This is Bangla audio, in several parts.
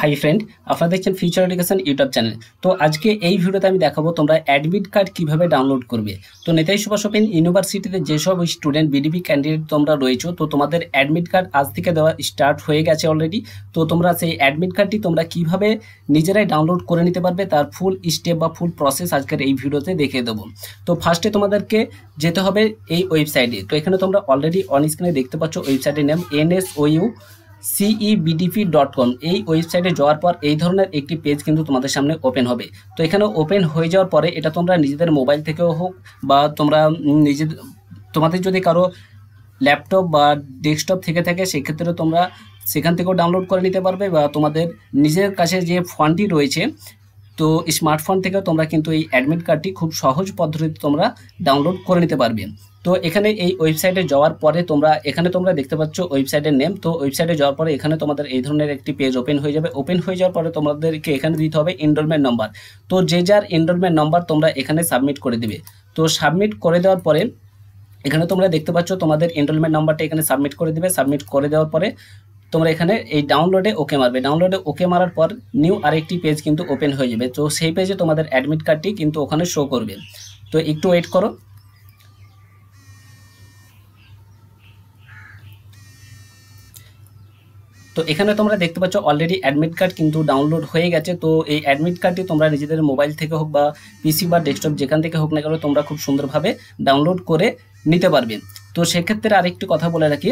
হাই ফ্রেন্ড আপনারা দেখছেন ফিউচার এডুকেশন ইউটিউব চ্যানেল তো আজকে এই ভিডিওতে আমি দেখাবো তোমরা অ্যাডমিট কার্ড কিভাবে ডাউনলোড করবে তো নেতাজি সুভাষ ওপেন ইউনিভার্সিটিতে যেসব স্টুডেন্ট বিডিপি ক্যান্ডিডেট তোমরা রয়েছো তো তোমাদের অ্যাডমিট কার্ড আজ থেকে দেওয়া স্টার্ট হয়ে গেছে অলরেডি তো তোমরা সেই অ্যাডমিট কার্ডটি তোমরা কিভাবে নিজেরাই ডাউনলোড করে নিতে পারবে তার ফুল স্টেপ বা ফুল প্রসেস আজকের এই ভিডিওতে দেখে দেবো তো ফার্স্টে তোমাদেরকে যেতে হবে এই ওয়েবসাইটে তো এখানে তোমরা অলরেডি অন স্ক্রিনে দেখতে পাচ্ছ ওয়েবসাইটের নাম ইউ সিইবিডিপি ডট কম এই ওয়েবসাইটে যাওয়ার পর এই ধরনের একটি পেজ কিন্তু তোমাদের সামনে ওপেন হবে তো এখানে ওপেন হয়ে যাওয়ার পরে এটা তোমরা নিজেদের মোবাইল থেকেও হোক বা তোমরা নিজে তোমাদের যদি কারো ল্যাপটপ বা ডেস্কটপ থেকে থাকে সেক্ষেত্রে তোমরা সেখান থেকেও ডাউনলোড করে নিতে পারবে বা তোমাদের নিজের কাছে যে ফন্টটি রয়েছে তো স্মার্টফোন থেকে তোমরা কিন্তু এই অ্যাডমিট কার্ডটি খুব সহজ পদ্ধতিতে তোমরা ডাউনলোড করে নিতে পারবে তো এখানে এই ওয়েবসাইটে যাওয়ার পরে তোমরা এখানে তোমরা দেখতে পাচ্ছ ওয়েবসাইটের নেম তো ওয়েবসাইটে যাওয়ার পরে এখানে তোমাদের এই ধরনের একটি পেজ ওপেন হয়ে যাবে ওপেন হয়ে যাওয়ার পরে তোমাদেরকে এখানে দিতে হবে এনরোলমেন্ট নম্বর তো যে যার এনরোলমেন্ট নম্বর তোমরা এখানে সাবমিট করে দিবে তো সাবমিট করে দেওয়ার পরে এখানে তোমরা দেখতে পাচ্ছ তোমাদের এনরোলমেন্ট নাম্বারটা এখানে সাবমিট করে দেবে সাবমিট করে দেওয়ার পরে তোমরা এখানে এই ডাউনলোডে ওকে মারবে ডাউনলোডে ওকে মারার পর নিউ আরেকটি পেজ কিন্তু ওপেন হয়ে যাবে তো সেই পেজে তোমাদের অ্যাডমিট কার্ডটি কিন্তু ওখানে শো করবে তো একটু ওয়েট করো তো এখানে তোমরা দেখতে পাচ্ছ অলরেডি অ্যাডমিট কার্ড কিন্তু ডাউনলোড হয়ে গেছে তো এই অ্যাডমিট কার্ডটি তোমরা নিজেদের মোবাইল থেকে হোক বা পিসি বা ডেস্কটপ যেখান থেকে হোক না কেন তোমরা খুব সুন্দরভাবে ডাউনলোড করে নিতে পারবে তো সেক্ষেত্রে আরেকটি কথা বলে রাখি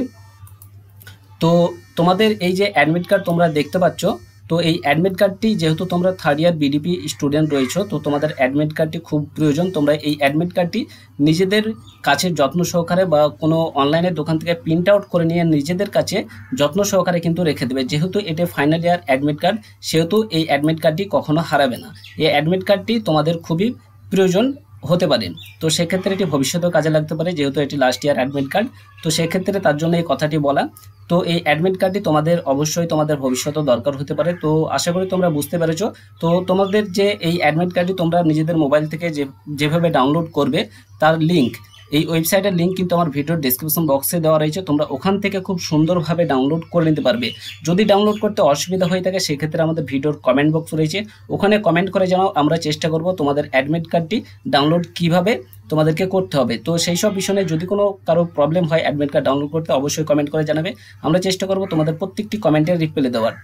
তো তোমাদের এই যে অ্যাডমিট কার্ড তোমরা দেখতে পাচ্ছ তো এই অ্যাডমিট কার্ডটি যেহেতু তোমরা থার্ড ইয়ার বিডিপি স্টুডেন্ট রয়েছ তো তোমাদের অ্যাডমিট কার্ডটি খুব প্রয়োজন তোমরা এই অ্যাডমিট কার্ডটি নিজেদের কাছে যত্ন সহকারে বা কোনো অনলাইনের দোকান থেকে প্রিন্ট আউট করে নিয়ে নিজেদের কাছে যত্ন সহকারে কিন্তু রেখে দেবে যেহেতু এটা ফাইনাল ইয়ার অ্যাডমিট কার্ড সেহেতু এই অ্যাডমিট কার্ডটি কখনো হারাবে না এই অ্যাডমিট কার্ডটি তোমাদের খুবই প্রয়োজন হতে পারেন তো সেক্ষেত্রে এটি ভবিষ্যতেও কাজে লাগতে পারে যেহেতু এটি লাস্ট ইয়ার অ্যাডমিট কার্ড তো সেক্ষেত্রে তার জন্য এই কথাটি বলা তো এই অ্যাডমিট কার্ডটি তোমাদের অবশ্যই তোমাদের ভবিষ্যতেও দরকার হতে পারে তো আশা করি তোমরা বুঝতে পেরেছো তো তোমাদের যে এই অ্যাডমিট কার্ডটি তোমরা নিজেদের মোবাইল থেকে যে যেভাবে ডাউনলোড করবে তার লিঙ্ক এই ওয়েবসাইটের লিঙ্ক কিন্তু আমার ভিডিওর ডিসক্রিপশন বক্সে দেওয়া রয়েছে তোমরা ওখান থেকে খুব সুন্দরভাবে ডাউনলোড করে নিতে পারবে যদি ডাউনলোড করতে অসুবিধা হয়ে থাকে সেক্ষেত্রে আমাদের ভিডিওর কমেন্ট বক্স রয়েছে ওখানে কমেন্ট করে জানাও আমরা চেষ্টা করব তোমাদের অ্যাডমিট কার্ডটি ডাউনলোড কিভাবে তোমাদেরকে করতে হবে তো সেই সব বিষয়ে যদি কোনো কারো প্রবলেম হয় অ্যাডমিট কার্ড ডাউনলোড করতে অবশ্যই কমেন্ট করে জানাবে আমরা চেষ্টা করব তোমাদের প্রত্যেকটি কমেন্টের রিপ্লাই দেওয়ার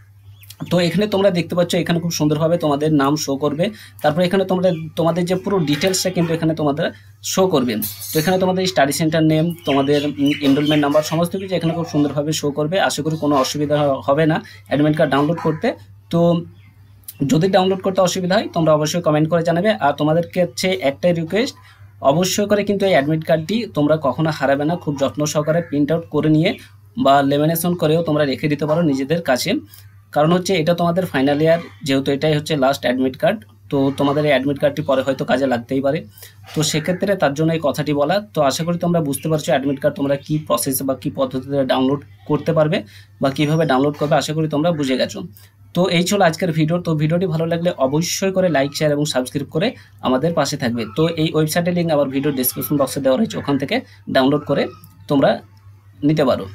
তো এখানে তোমরা দেখতে পাচ্ছ এখানে খুব সুন্দরভাবে তোমাদের নাম শো করবে তারপর এখানে তোমরা তোমাদের যে পুরো ডিটেলসটা কিন্তু এখানে তোমাদের শো করবে তো এখানে তোমাদের স্টাডি সেন্টার নেম তোমাদের এনরোলমেন্ট নাম্বার সমস্ত কিছু এখানে খুব সুন্দরভাবে শো করবে আশা করি কোনো অসুবিধা হবে না অ্যাডমিট কার্ড ডাউনলোড করতে তো যদি ডাউনলোড করতে অসুবিধা হয় তোমরা অবশ্যই কমেন্ট করে জানাবে আর তোমাদের হচ্ছে একটাই রিকোয়েস্ট অবশ্যই করে কিন্তু এই অ্যাডমিট কার্ডটি তোমরা কখনো হারাবে না খুব যত্ন সহকারে প্রিন্ট আউট করে নিয়ে বা লেমিনেশন করেও তোমরা রেখে দিতে পারো নিজেদের কাছে কারণ হচ্ছে এটা তোমাদের ফাইনাল ইয়ার যেহেতু এটাই হচ্ছে লাস্ট অ্যাডমিট কার্ড তো তোমাদের এই অ্যাডমিট কার্ডটি পরে হয়তো কাজে লাগতেই পারে তো সেক্ষেত্রে তার জন্য এই কথাটি বলা তো আশা করি তোমরা বুঝতে পারছো অ্যাডমিট কার্ড তোমরা কী প্রসেস বা কী পদ্ধতিতে ডাউনলোড করতে পারবে বা কীভাবে ডাউনলোড করবে আশা করি তোমরা বুঝে গেছো তো এই ছিল আজকের ভিডিও তো ভিডিওটি ভালো লাগলে অবশ্যই করে লাইক শেয়ার এবং সাবস্ক্রাইব করে আমাদের পাশে থাকবে তো এই ওয়েবসাইটের লিঙ্ক আবার ভিডিও ডিসক্রিপশন বক্সে দেওয়া রয়েছে ওখান থেকে ডাউনলোড করে তোমরা নিতে পারো